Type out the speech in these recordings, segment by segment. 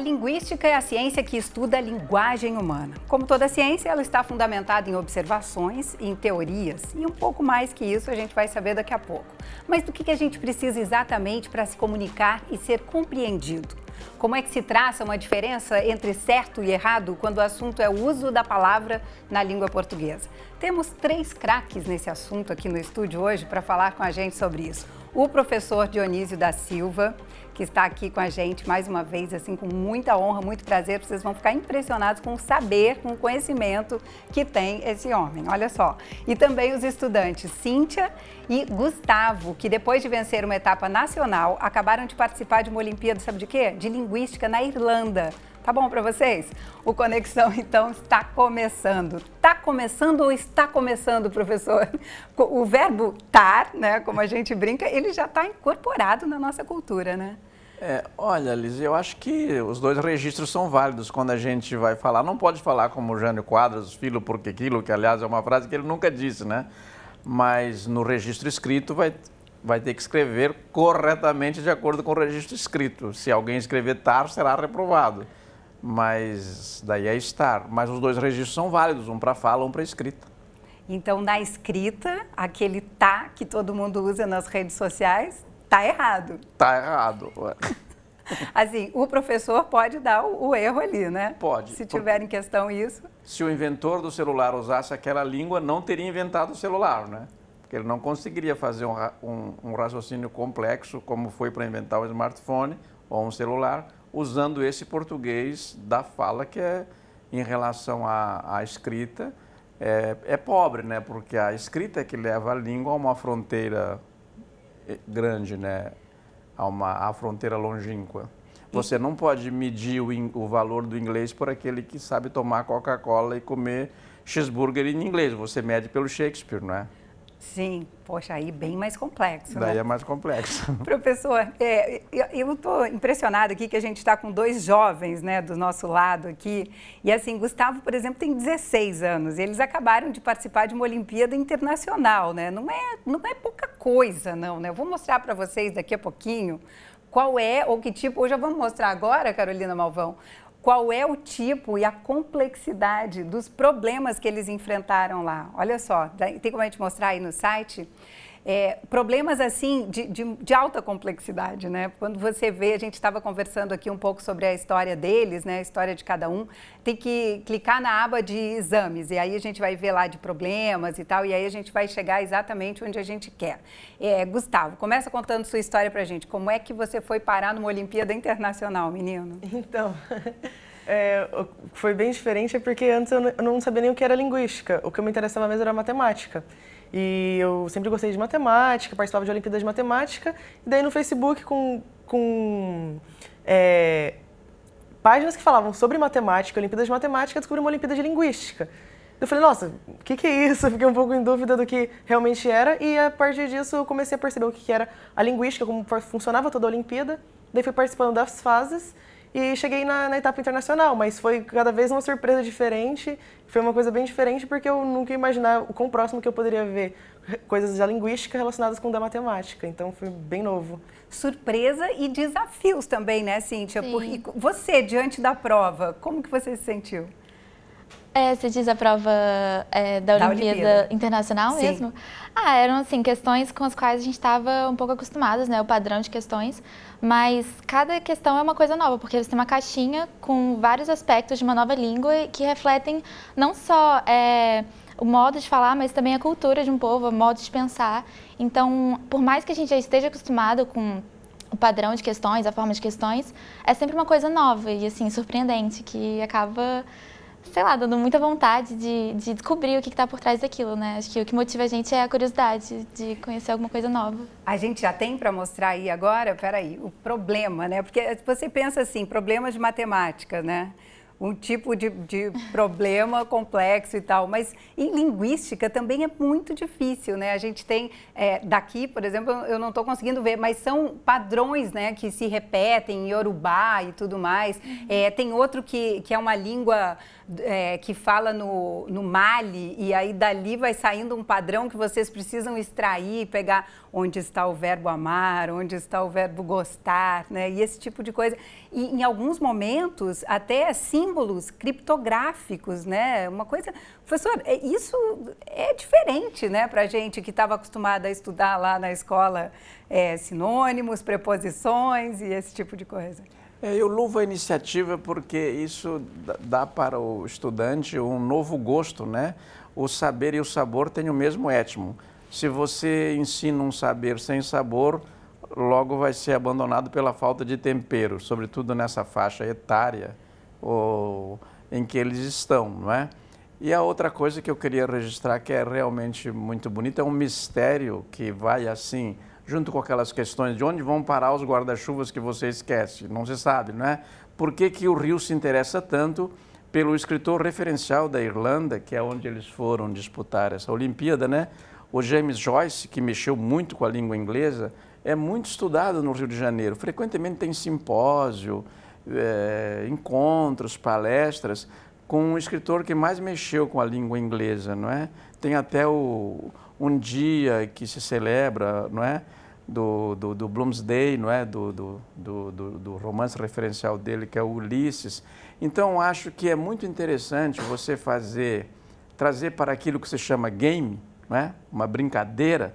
A linguística é a ciência que estuda a linguagem humana. Como toda ciência, ela está fundamentada em observações, em teorias e um pouco mais que isso a gente vai saber daqui a pouco. Mas do que a gente precisa exatamente para se comunicar e ser compreendido? Como é que se traça uma diferença entre certo e errado quando o assunto é o uso da palavra na língua portuguesa? Temos três craques nesse assunto aqui no estúdio hoje para falar com a gente sobre isso. O professor Dionísio da Silva, que está aqui com a gente mais uma vez, assim, com muita honra, muito prazer. Vocês vão ficar impressionados com o saber, com o conhecimento que tem esse homem. Olha só. E também os estudantes Cíntia e Gustavo, que depois de vencer uma etapa nacional, acabaram de participar de uma Olimpíada, sabe de quê? De Linguística na Irlanda. Tá bom para vocês? O Conexão, então, está começando. Tá começando ou está começando, professor? O verbo estar, né, como a gente brinca, ele já está incorporado na nossa cultura, né? É, olha, Liz, eu acho que os dois registros são válidos quando a gente vai falar. Não pode falar como Jânio Quadros, filho porque aquilo, que aliás é uma frase que ele nunca disse, né? Mas no registro escrito vai, vai ter que escrever corretamente de acordo com o registro escrito. Se alguém escrever tar, será reprovado. Mas daí é estar. Mas os dois registros são válidos, um para fala, um para escrita. Então, na escrita, aquele tá que todo mundo usa nas redes sociais, Tá errado. Tá errado. Assim, o professor pode dar o, erro ali, né? Pode. Se tiver em questão isso. Se o inventor do celular usasse aquela língua, não teria inventado o celular, né? Porque ele não conseguiria fazer um, um, um raciocínio complexo, como foi para inventar um smartphone ou um celular, usando esse português da fala, que é em relação à, à escrita. É, é pobre, né? Porque a escrita é que leva a língua a uma fronteira grande, né? a uma a fronteira longínqua. Você não pode medir o, o valor do inglês por aquele que sabe tomar Coca-Cola e comer cheeseburger em inglês. Você mede pelo Shakespeare, não é? Sim, poxa, aí bem mais complexo. Daí né? é mais complexo. Professor, é, eu estou impressionado aqui que a gente está com dois jovens né, do nosso lado aqui. E assim, Gustavo, por exemplo, tem 16 anos e eles acabaram de participar de uma Olimpíada Internacional, né? Não é, não é pouca coisa, não, né? Eu vou mostrar para vocês daqui a pouquinho qual é ou que tipo. Ou já vamos mostrar agora, Carolina Malvão, qual é o tipo e a complexidade dos problemas que eles enfrentaram lá. Olha só, tem como a gente mostrar aí no site? É, problemas assim de, de, de, alta complexidade, né? Quando você vê, a gente estava conversando aqui um pouco sobre a história deles, né? A história de cada um. Tem que clicar na aba de exames e aí a gente vai ver lá de problemas e tal. E aí a gente vai chegar exatamente onde a gente quer. É, Gustavo, começa contando sua história para a gente. Como é que você foi parar numa Olimpíada Internacional, menino? Então. É, foi bem diferente porque antes eu não sabia nem o que era linguística. O que me interessava mesmo era matemática. E eu sempre gostei de matemática, participava de Olimpíadas de Matemática. E daí no Facebook, com, com é, páginas que falavam sobre matemática, Olimpíadas de Matemática, eu descobri uma Olimpíada de Linguística. Eu falei, nossa, o que, que, é isso? fiquei um pouco em dúvida do que realmente era. E a partir disso eu comecei a perceber o que, que era a linguística, como funcionava toda a Olimpíada. Daí fui participando das fases. E cheguei na, na, etapa internacional, mas foi cada vez uma surpresa diferente. Foi uma coisa bem diferente porque eu nunca ia imaginar o quão próximo que eu poderia ver coisas da linguística relacionadas com da matemática. Então foi bem novo. Surpresa e desafios também, né, Cíntia? Sim. Porque você diante da prova, como que você se sentiu? É, você diz a prova é, da, da Olimpíada, Internacional Sim. mesmo? Ah, eram assim, questões com as quais a gente estava um pouco acostumados, né? O padrão de questões. Mas cada questão é uma coisa nova, porque você tem uma caixinha com vários aspectos de uma nova língua que refletem não só é, o modo de falar, mas também a cultura de um povo, o modo de pensar. Então, por mais que a gente já esteja acostumado com o padrão de questões, a forma de questões, é sempre uma coisa nova e, assim, surpreendente, que acaba sei lá, dando muita vontade de, de descobrir o que está por trás daquilo, né? Acho que o que motiva a gente é a curiosidade de conhecer alguma coisa nova. A gente já tem para mostrar aí agora, peraí, o problema, né? Porque você pensa assim, problemas de matemática, né? Um tipo de, de problema complexo e tal, mas em linguística também é muito difícil, né? A gente tem, é, daqui, por exemplo, eu não estou conseguindo ver, mas são padrões, né, que se repetem em Yorubá e tudo mais. Uhum. É, tem outro que, que é uma língua é, que fala no, no Mali, e aí dali vai saindo um padrão que vocês precisam extrair, pegar onde está o verbo amar, onde está o verbo gostar, né? E esse tipo de coisa. E em alguns momentos, até símbolos criptográficos, né? Uma coisa. Professor, é, isso é diferente, né, a gente que estava acostumada a estudar lá na escola é, sinônimos, preposições e esse tipo de coisa. É, eu louvo a iniciativa porque isso dá para o estudante um novo gosto, né? O saber e o sabor têm o mesmo étimo. Se você ensina um saber sem sabor, logo vai ser abandonado pela falta de tempero, sobretudo nessa faixa etária ou, em que eles estão, não é? E a outra coisa que eu queria registrar que é realmente muito bonita é um mistério que vai assim junto com aquelas questões de onde vão parar os guarda-chuvas que você esquece, não se sabe, não é? Por que, que o Rio se interessa tanto pelo escritor referencial da Irlanda, que é onde eles foram disputar essa Olimpíada, né? O James Joyce, que mexeu muito com a língua inglesa, é muito estudado no Rio de Janeiro. Frequentemente tem simpósio, é, encontros, palestras com o escritor que mais mexeu com a língua inglesa, não é? Tem até o, um dia que se celebra, não é? do, do, do Bloomsday, não é? Do, do, do, do, romance referencial dele, que é o Ulisses. Então, acho que é muito interessante você fazer, trazer para aquilo que se chama game, não é? uma brincadeira,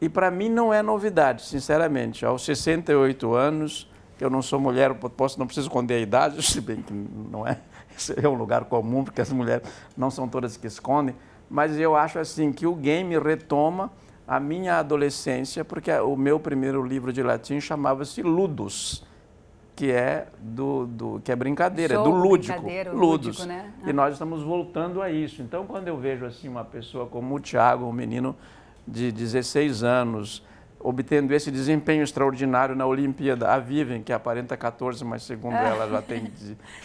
e para mim não é novidade, sinceramente. Aos 68 anos, eu não sou mulher, posso, não preciso esconder a idade, se bem que não é, Esse é um lugar comum, porque as mulheres não são todas que escondem, mas eu acho assim que o game retoma a minha adolescência, porque o meu primeiro livro de latim chamava-se Ludus, que é do, do que é brincadeira, Show, do lúdico, Ludus. Lúdico, né? ah. E nós estamos voltando a isso. Então, quando eu vejo assim uma pessoa como o Tiago, um menino de 16 anos, obtendo esse desempenho extraordinário na Olimpíada. A Vivian, que aparenta 14, mas segundo é. ela já tem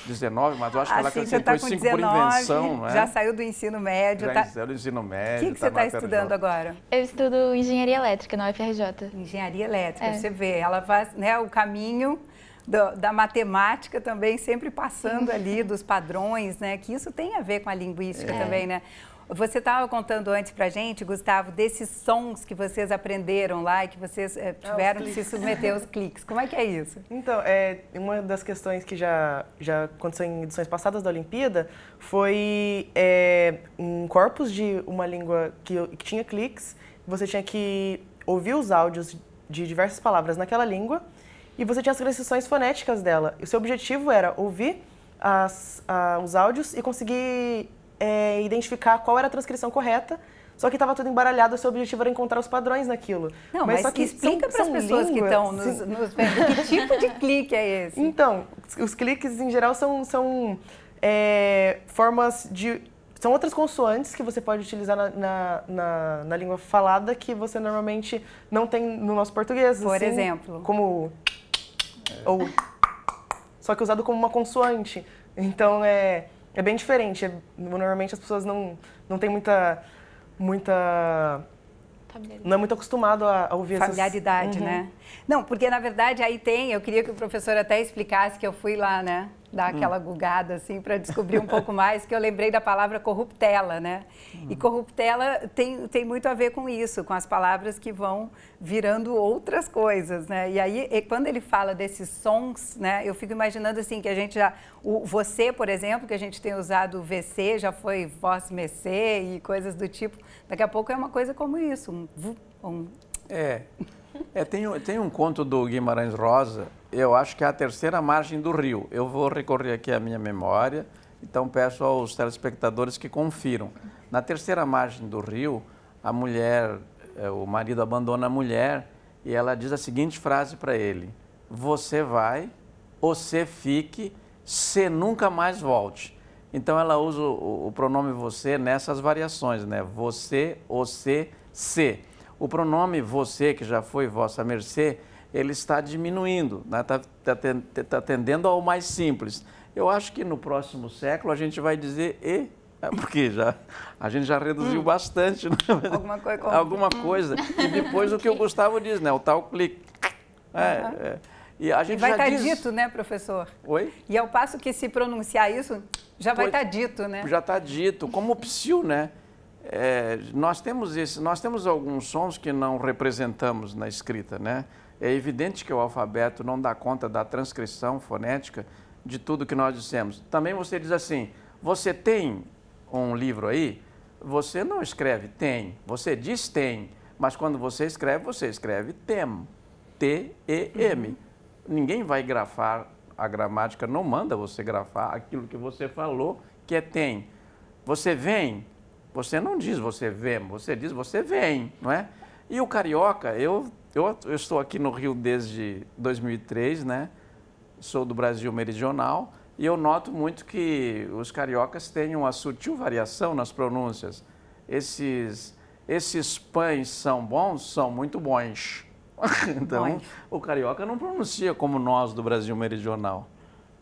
19, mas eu acho que assim, ela acrescentou tá 5 por invenção. Né? Já saiu do ensino médio. Já tá... saiu do ensino médio. O que, que tá você está estudando agora? Eu estudo Engenharia Elétrica na UFRJ. Engenharia Elétrica, é. você vê, ela faz né, o caminho... Do, da matemática também sempre passando ali dos padrões, né? Que isso tem a ver com a linguística é. também, né? Você estava contando antes para gente, Gustavo, desses sons que vocês aprenderam lá e que vocês é, tiveram de que se submeter aos cliques. Como é que é isso? Então, é, uma das questões que já, já aconteceu em edições passadas da Olimpíada foi é, um corpus de uma língua que, que tinha cliques, você tinha que ouvir os áudios de diversas palavras naquela língua e você tinha as transições fonéticas dela. E o seu objetivo era ouvir as, a, ah, os áudios e conseguir é, identificar qual era a transcrição correta. Só que estava tudo embaralhado, o seu objetivo era encontrar os padrões naquilo. Não, mas, mas só que explica para as pessoas que estão nos, nos... que tipo de clique é esse? Então, os cliques em geral são, são é, formas de são outras consoantes que você pode utilizar na, na, na, na, língua falada que você normalmente não tem no nosso português. Por assim, exemplo. Como. Ou. Só que usado como uma consoante. Então é é bem diferente. É, normalmente as pessoas não, não têm muita. muita não é muito acostumado a, a ouvir Familiaridade, essas... uhum. né? Não, porque na verdade aí tem, eu queria que o professor até explicasse que eu fui lá, né? dar hum. aquela gugada assim para descobrir um pouco mais, que eu lembrei da palavra corruptela, né? E hum. corruptela tem, tem muito a ver com isso, com as palavras que vão virando outras coisas, né? E aí, e quando ele fala desses sons, né? Eu fico imaginando assim que a gente já o você, por exemplo, que a gente tem usado o VC, já foi voz mecê e coisas do tipo. Daqui a pouco é uma coisa como isso, um, um... É. É, tem, tem um conto do Guimarães Rosa eu acho que é a terceira margem do rio. Eu vou recorrer aqui à minha memória, então peço aos telespectadores que confiram. Na terceira margem do rio, a mulher, eh, o marido abandona a mulher e ela diz a seguinte frase para ele: Você vai, você fique, você nunca mais volte. Então ela usa o, pronome você nessas variações, né? Você, você, se. O pronome você, que já foi vossa mercê, ele está diminuindo, está né? tá tá tendendo ao mais simples. Eu acho que no próximo século a gente vai dizer e é, porque já, a gente já reduziu hum. bastante. Né? Alguma coisa. Alguma coisa. E depois o que o Gustavo diz, né? O tal clique. É, é. E a gente e vai estar tá diz... dito, né, professor? Oi? E ao passo que se pronunciar isso, já vai estar tá dito, né? Já está dito, como psiu, né? É, nós temos esse, nós temos alguns sons que não representamos na escrita, né? É evidente que o alfabeto não dá conta da transcrição fonética de tudo que nós dissemos. Também você diz assim: você tem um livro aí? Você não escreve tem, você diz tem, mas quando você escreve, você escreve tem, T-E-M. Uhum. Ninguém vai grafar, a gramática não manda você grafar aquilo que você falou que é tem. Você vem, você não diz você vem, você diz você vem, não é? E o carioca, eu, eu, eu estou aqui no Rio desde 2003, né? Sou do Brasil meridional e eu noto muito que os cariocas têm uma sutil variação nas pronúncias. Esses, esses pães são bons, são muito bons. então, bons. o carioca não pronuncia como nós do Brasil meridional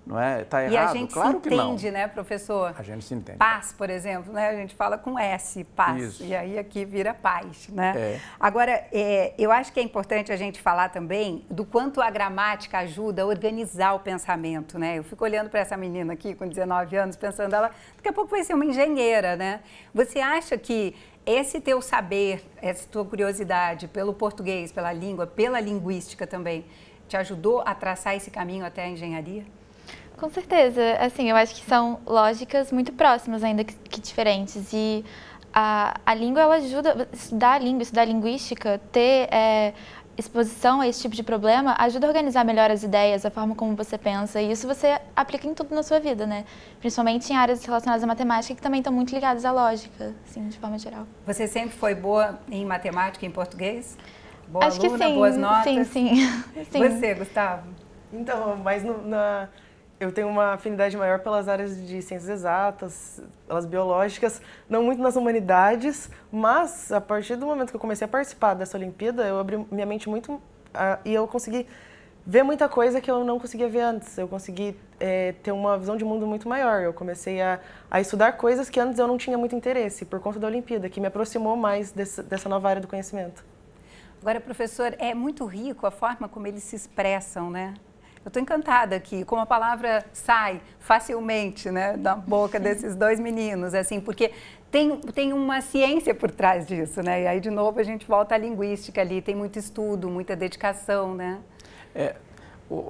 não é? Está errado? E a gente claro se entende, né, professor? A gente se entende. Paz, por exemplo, né? A gente fala com S, paz. Isso. E aí aqui vira paz, né? É. Agora, é, eu acho que é importante a gente falar também do quanto a gramática ajuda a organizar o pensamento, né? Eu fico olhando para essa menina aqui com 19 anos, pensando ela, daqui a pouco vai ser uma engenheira, né? Você acha que esse teu saber, essa tua curiosidade pelo português, pela língua, pela linguística também, te ajudou a traçar esse caminho até a engenharia? Com certeza. Assim, eu acho que são lógicas muito próximas, ainda que, que diferentes. E a, a língua, ela ajuda. Estudar a língua, estudar a linguística, ter é, exposição a esse tipo de problema ajuda a organizar melhor as ideias, a forma como você pensa, e isso você aplica em tudo na sua vida, né? Principalmente em áreas relacionadas à matemática, que também estão muito ligadas à lógica, assim, de forma geral. Você sempre foi boa em matemática, e em português? Boa Acho aluna, que sim. boas notas? Sim, sim. sim. Você, Gustavo? Então, mas no, na eu tenho uma afinidade maior pelas áreas de ciências exatas, pelas biológicas, não muito nas humanidades, mas a partir do momento que eu comecei a participar dessa Olimpíada, eu abri minha mente muito uh, e eu consegui ver muita coisa que eu não conseguia ver antes. Eu consegui é, ter uma visão de mundo muito maior. Eu comecei a, a, estudar coisas que antes eu não tinha muito interesse, por conta da Olimpíada, que me aproximou mais desse, dessa nova área do conhecimento. Agora, professor, é muito rico a forma como eles se expressam, né? Eu estou encantada aqui, como a palavra sai facilmente né, da boca desses dois meninos, assim, porque tem, tem uma ciência por trás disso, né? E aí, de novo, a gente volta à linguística ali, tem muito estudo, muita dedicação, né? É,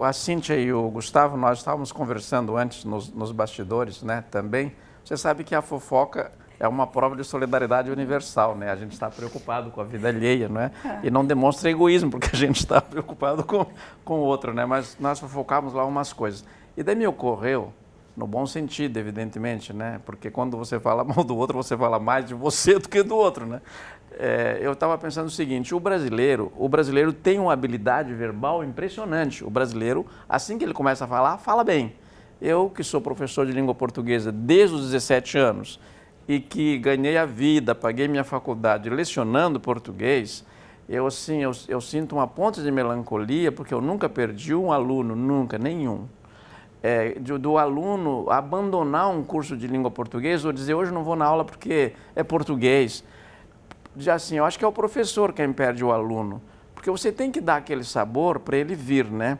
a Cíntia e o Gustavo, nós estávamos conversando antes nos, nos bastidores, né, também. Você sabe que a fofoca é uma prova de solidariedade universal, né? A gente está preocupado com a vida alheia, não é? é? E não demonstra egoísmo, porque a gente está preocupado com, com o outro, né? Mas nós focamos lá umas coisas. E daí me ocorreu, no bom sentido, evidentemente, né? Porque quando você fala mal do outro, você fala mais de você do que do outro, né? É, eu estava pensando o seguinte: o brasileiro, o brasileiro tem uma habilidade verbal impressionante. O brasileiro, assim que ele começa a falar, fala bem. Eu, que sou professor de língua portuguesa desde os 17 anos, e que ganhei a vida, paguei minha faculdade lecionando português, eu assim, eu, eu sinto uma ponta de melancolia porque eu nunca perdi um aluno, nunca, nenhum. É, do, do, aluno abandonar um curso de língua portuguesa ou dizer hoje não vou na aula porque é português. Já assim, eu acho que é o professor quem perde o aluno, porque você tem que dar aquele sabor para ele vir, né?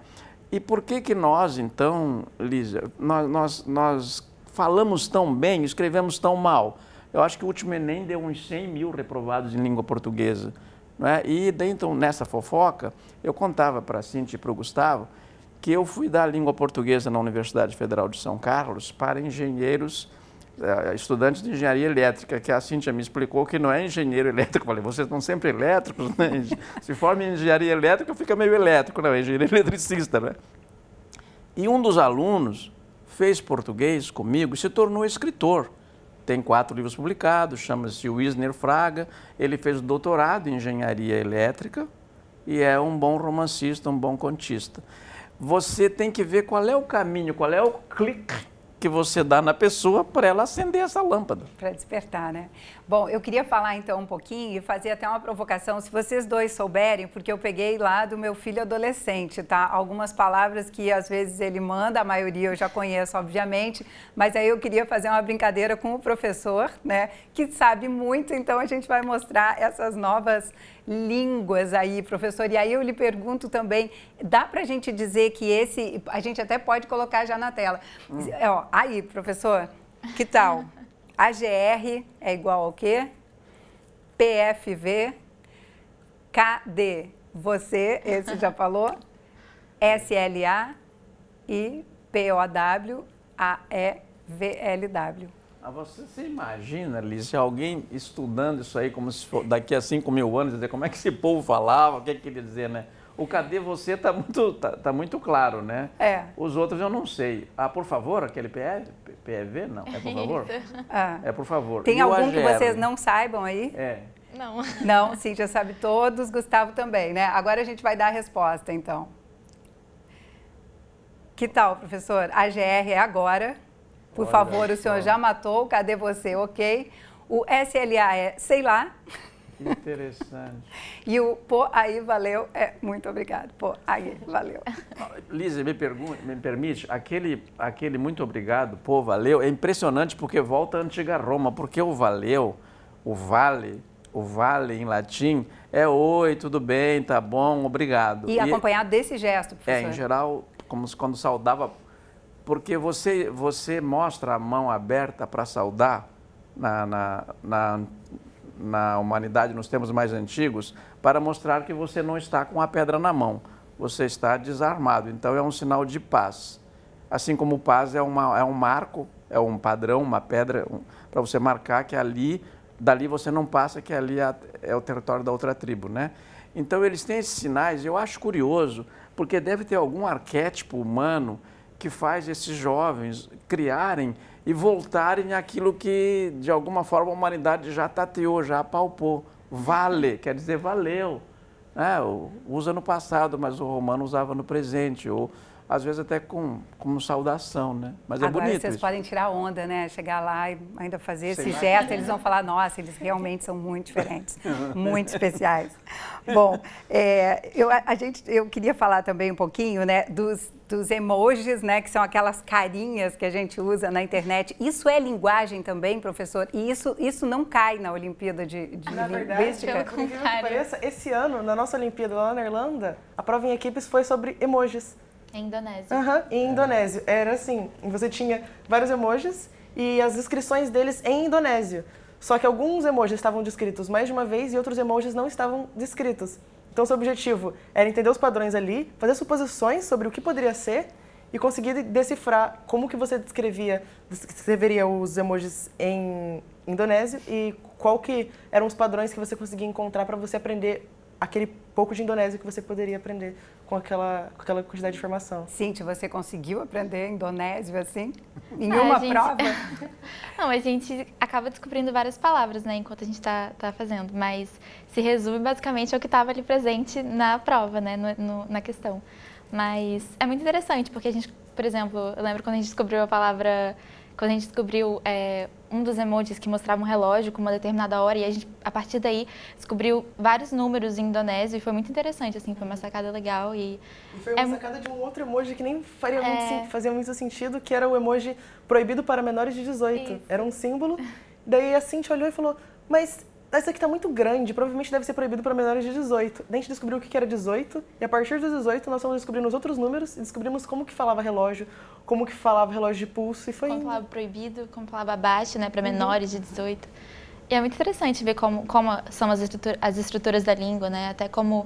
E por que que nós então, Lisa, nós, nós, nós falamos tão bem, escrevemos tão mal. Eu acho que o último Enem deu uns 100 mil reprovados em língua portuguesa. Né? E dentro nessa fofoca, eu contava para a Cintia e para o Gustavo que eu fui dar língua portuguesa na Universidade Federal de São Carlos para engenheiros, eh, estudantes de engenharia elétrica, que a Cintia me explicou que não é engenheiro elétrico. Eu falei, vocês estão sempre elétricos, né? Se forma em engenharia elétrica, fica meio elétrico, não, é engenheiro eletricista, né? E um dos alunos, fez português comigo e se tornou escritor. Tem quatro livros publicados, chama-se Wisner Fraga. Ele fez doutorado em engenharia elétrica e é um bom romancista, um bom contista. Você tem que ver qual é o caminho, qual é o clique que você dá na pessoa para ela acender essa lâmpada. Para despertar, né? Bom, eu queria falar então um pouquinho e fazer até uma provocação, se vocês dois souberem, porque eu peguei lá do meu filho adolescente, tá? Algumas palavras que às vezes ele manda, a maioria eu já conheço, obviamente, mas aí eu queria fazer uma brincadeira com o professor, né? Que sabe muito, então a gente vai mostrar essas novas línguas aí, professor. E aí eu lhe pergunto também, dá para a gente dizer que esse, a gente até pode colocar já na tela. Hum. Ó, aí, professor, que tal? AGR é igual ao quê? PFV, KD, você, esse já falou, SLA e POW, AEVLW. Ah, você, se imagina, Alice, alguém estudando isso aí como se for daqui a 5 mil anos, dizer como é que esse povo falava, o que, é que queria dizer, né? O cadê você está muito, tá, tá, muito claro, né? É. Os outros eu não sei. Ah, por favor, aquele PEV? PEV? Não, é por favor? ah. É por favor. Tem e algum que vocês não saibam aí? É. Não. Não, sim, já sabe todos, Gustavo também, né? Agora a gente vai dar a resposta, então. Que tal, professor? AGR é agora. Por Olha favor, só. o senhor já matou, cadê você? Ok. O SLA é sei lá. Interessante. e o pô, aí valeu, é muito obrigado. Pô, aí valeu. Lise, me, me permite, aquele, aquele muito obrigado, pô, valeu, é impressionante porque volta à antiga Roma, porque o valeu, o vale, o vale em latim é oi, tudo bem, tá bom, obrigado. E, e acompanhado desse gesto, é, professor. É, em geral, como quando saudava porque você, você mostra a mão aberta para saudar na, na, na, na humanidade, nos tempos mais antigos, para mostrar que você não está com a pedra na mão, você está desarmado. Então é um sinal de paz. Assim como paz é, uma, é um marco, é um padrão, uma pedra um, para você marcar que ali, dali você não passa, que ali é, é o território da outra tribo, né? Então eles têm esses sinais, eu acho curioso, porque deve ter algum arquétipo humano que faz esses jovens criarem e voltarem àquilo que, de alguma forma, a humanidade já tateou, já apalpou. Vale, quer dizer, valeu. É, usa no passado, mas o romano usava no presente. Ou às vezes até com, como saudação, né? Mas é Agora é bonito vocês podem tirar onda, né? Chegar lá e ainda fazer Sei esse gesto, eles vão falar, nossa, eles realmente são muito diferentes, muito especiais. Bom, é, eu, a, gente, eu queria falar também um pouquinho, né, dos, dos emojis, né, que são aquelas carinhas que a gente usa na internet. Isso é linguagem também, professor? E isso, isso não cai na Olimpíada de, de na Linguística? Verdade, né? Pareça, esse ano, na nossa Olimpíada lá na Irlanda, a prova em equipes foi sobre emojis. Em Indonésia. Aham, uhum, em Indonésio. Era assim, você tinha vários emojis e as descrições deles em indonésio. Só que alguns emojis estavam descritos mais de uma vez e outros emojis não estavam descritos. Então, seu objetivo era entender os padrões ali, fazer suposições sobre o que poderia ser e conseguir decifrar como que você descrevia, descreveria os emojis em indonésio e qual que eram os padrões que você conseguia encontrar para você aprender aquele pouco de indonésio que você poderia aprender com aquela, com aquela quantidade de informação. Cintia, você conseguiu aprender indonésio assim? Em ah, uma gente... prova? Não, a gente acaba descobrindo várias palavras, né, enquanto a gente está tá fazendo, mas se resume basicamente ao que estava ali presente na prova, né, no, no, na questão. Mas é muito interessante, porque a gente, por exemplo, eu lembro quando a gente descobriu a palavra quando a gente descobriu é, um dos emojis que mostrava um relógio com uma determinada hora, e a gente, a partir daí, descobriu vários números em indonésio, e foi muito interessante, assim, foi uma sacada legal. E, e foi uma é, sacada de um outro emoji que nem faria muito, é. fazia muito sentido, que era o emoji proibido para menores de 18. Isso. Era um símbolo. Daí a Cintia olhou e falou, mas essa aqui tá muito grande, provavelmente deve ser proibido para menores de 18. Daí a gente descobriu o que era 18, e a partir dos 18 nós fomos descobrindo os outros números e descobrimos como que falava relógio, como que falava relógio de pulso e foi... Como falava proibido, como falava abaixo, né, para uhum. menores de 18. E é muito interessante ver como, como são as, estrutura, as estruturas da língua, né, até como,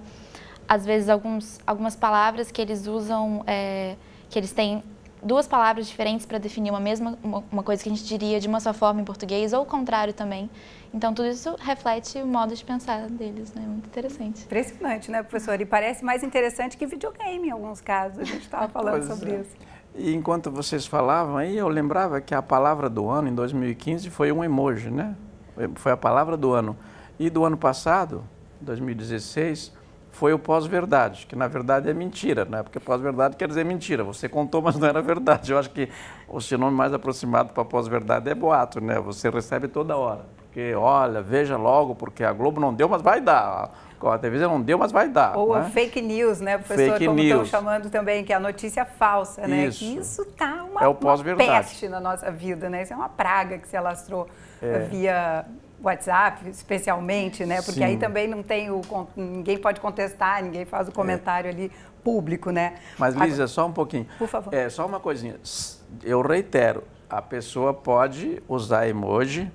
às vezes, alguns, algumas palavras que eles usam, é, que eles têm duas palavras diferentes para definir uma mesma uma, uma coisa que a gente diria de uma só forma em português, ou o contrário também. Então, tudo isso reflete o modo de pensar deles, né? Muito interessante. Impressionante, né, professora? E parece mais interessante que videogame em alguns casos. A gente estava falando sobre é. isso. E enquanto vocês falavam aí, eu lembrava que a palavra do ano, em 2015, foi um emoji, né? Foi a palavra do ano. E do ano passado, 2016, foi o pós-verdade, que na verdade é mentira, né? Porque pós-verdade quer dizer mentira. Você contou, mas não era verdade. Eu acho que o sinônimo mais aproximado para pós-verdade é boato, né? Você recebe toda hora porque, olha, veja logo, porque a Globo não deu, mas vai dar. A televisão não deu, mas vai dar. Ou né? a fake news, né, professor? Fake como news. estão chamando também, que é a notícia falsa, né? Isso. isso tá uma, é o uma peste na nossa vida, né? Isso é uma praga que se alastrou é. Eh, via WhatsApp, especialmente, né? Porque Sim. aí também não tem o. ninguém pode contestar, ninguém faz o é. comentário é. ali público, né? Mas, Lisa, Agora, só um pouquinho. Por favor. É, só uma coisinha. Eu reitero, a pessoa pode usar emoji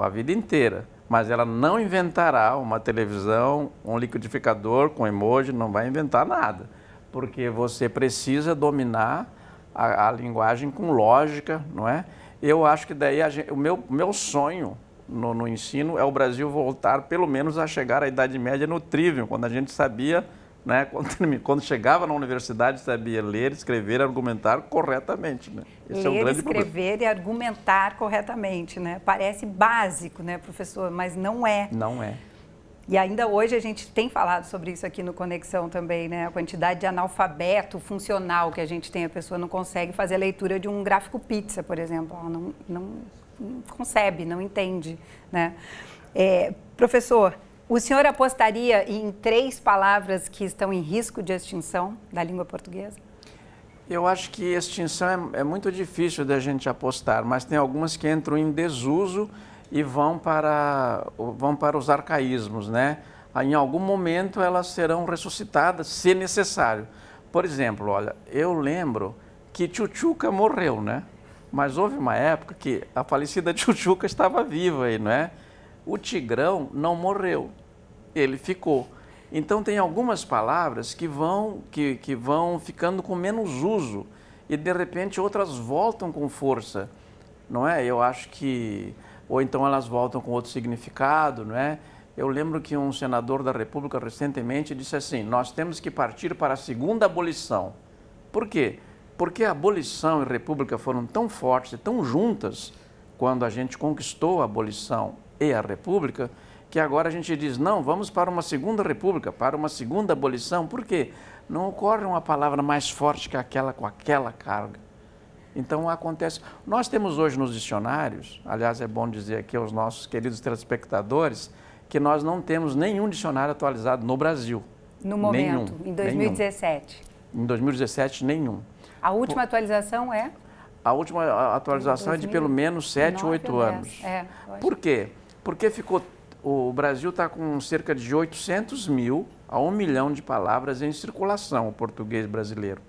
a vida inteira. Mas ela não inventará uma televisão, um liquidificador com emoji, não vai inventar nada. Porque você precisa dominar a, a linguagem com lógica, não é? Eu acho que daí gente, o meu, meu sonho no, no ensino é o Brasil voltar, pelo menos, a chegar à Idade Média no trivium, quando a gente sabia né? Quando, quando, chegava na universidade, sabia ler, escrever, argumentar corretamente, né? Esse ler, é um grande escrever problema. e argumentar corretamente, né? Parece básico, né, professor? Mas não é. Não é. E ainda hoje a gente tem falado sobre isso aqui no Conexão também, né? A quantidade de analfabeto funcional que a gente tem. A pessoa não consegue fazer a leitura de um gráfico pizza, por exemplo. Ela não, não, não concebe, não entende, né? É, professor, o senhor apostaria em três palavras que estão em risco de extinção da língua portuguesa? Eu acho que extinção é, é muito difícil da gente apostar, mas tem algumas que entram em desuso e vão para, vão para os arcaísmos, né? Em algum momento elas serão ressuscitadas, se necessário. Por exemplo, olha, eu lembro que chuchuca morreu, né? Mas houve uma época que a falecida chuchuca estava viva aí, não é? o Tigrão não morreu, ele ficou. Então tem algumas palavras que vão, que, que vão ficando com menos uso e de repente outras voltam com força, não é? Eu acho que ou então elas voltam com outro significado, não é? Eu lembro que um senador da República recentemente disse assim: "Nós temos que partir para a segunda abolição". Por quê? Porque a abolição e a república foram tão fortes e tão juntas quando a gente conquistou a abolição e a república, que agora a gente diz, não, vamos para uma segunda república, para uma segunda abolição. Por quê? Não ocorre uma palavra mais forte que aquela com aquela carga. Então acontece. Nós temos hoje nos dicionários, aliás, é bom dizer aqui aos nossos queridos telespectadores, que nós não temos nenhum dicionário atualizado no Brasil. No momento, nenhum, em 2017. Nenhum. Em 2017, nenhum. A última atualização é? a última atualização é de pelo menos 7 8 anos. É, Por quê? Porque ficou, o Brasil está com cerca de 800 mil a 1 milhão de palavras em circulação, o português brasileiro.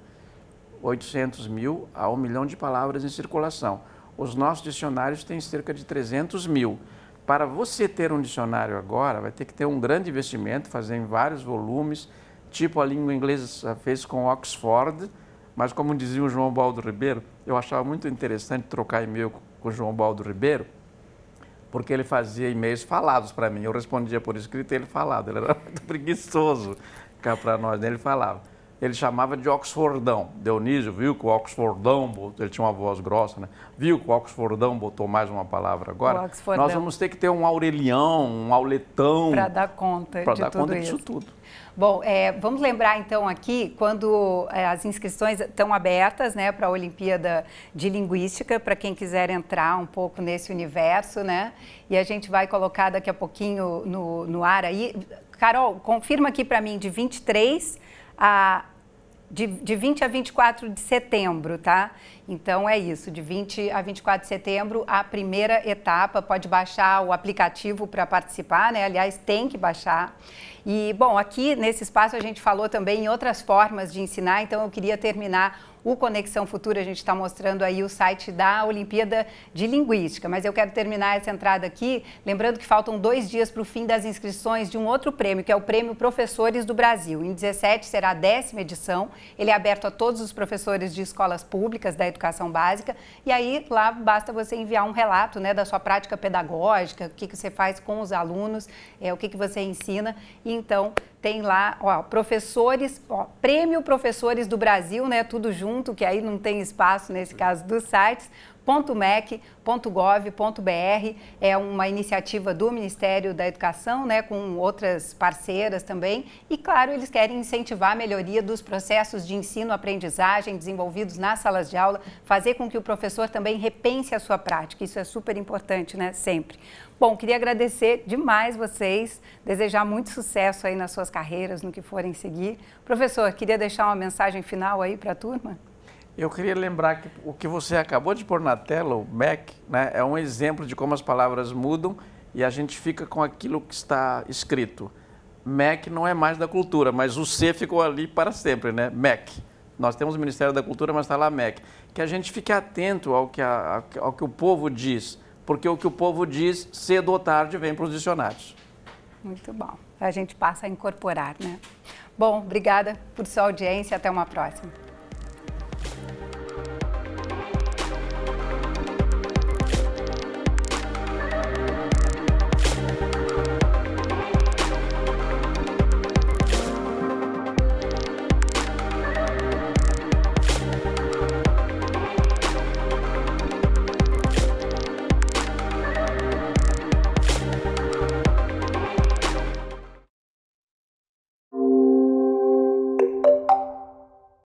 800 mil a 1 milhão de palavras em circulação. Os nossos dicionários têm cerca de 300 mil. Para você ter um dicionário agora, vai ter que ter um grande investimento, fazer em vários volumes, tipo a língua inglesa fez com Oxford, mas, como dizia o João Baldo Ribeiro, eu achava muito interessante trocar e-mail com o João Baldo Ribeiro, porque ele fazia e-mails falados para mim. Eu respondia por escrito e ele falado. Ele era muito preguiçoso cá para nós, né? ele falava ele chamava de Oxfordão. Dionísio viu que o Oxfordão, botou, ele tinha uma voz grossa, né? Viu que o Oxfordão botou mais uma palavra agora. Nós vamos ter que ter um aurelião, um auletão. Para dar conta Para dar conta isso. disso tudo. Bom, é, vamos lembrar então aqui quando é, as inscrições estão abertas, né, para a Olimpíada de Linguística, para quem quiser entrar um pouco nesse universo, né? E a gente vai colocar daqui a pouquinho no, no ar aí. Carol, confirma aqui para mim de 23 a de, de 20 a 24 de setembro, tá? Então é isso, de 20 a 24 de setembro, a primeira etapa. Pode baixar o aplicativo para participar, né? Aliás, tem que baixar. E, bom, aqui nesse espaço a gente falou também em outras formas de ensinar, então eu queria terminar o Conexão Futura, a gente está mostrando aí o site da Olimpíada de Linguística. Mas eu quero terminar essa entrada aqui, lembrando que faltam dois dias para o fim das inscrições de um outro prêmio, que é o Prêmio Professores do Brasil. Em 17 será a décima edição, ele é aberto a todos os professores de escolas públicas da educação básica. E aí lá basta você enviar um relato né, da sua prática pedagógica, o que, que você faz com os alunos, é, o que, que você ensina. E então, tem lá, ó, professores, ó, prêmio professores do Brasil, né? Tudo junto, que aí não tem espaço nesse caso dos sites. .mec.gov.br é uma iniciativa do Ministério da Educação, né, com outras parceiras também. E claro, eles querem incentivar a melhoria dos processos de ensino-aprendizagem desenvolvidos nas salas de aula, fazer com que o professor também repense a sua prática. Isso é super importante, né, sempre. Bom, queria agradecer demais vocês, desejar muito sucesso aí nas suas carreiras, no que forem seguir. Professor, queria deixar uma mensagem final aí para a turma? Eu queria lembrar que o que você acabou de pôr na tela, o Mac, né, é um exemplo de como as palavras mudam e a gente fica com aquilo que está escrito. Mac não é mais da cultura, mas o C ficou ali para sempre, né? Mac. Nós temos o Ministério da Cultura, mas está lá MEC. Que a gente fique atento ao que, a, ao que o povo diz, porque o que o povo diz, cedo ou tarde, vem para os dicionários. Muito bom. A gente passa a incorporar, né? Bom, obrigada por sua audiência. Até uma próxima.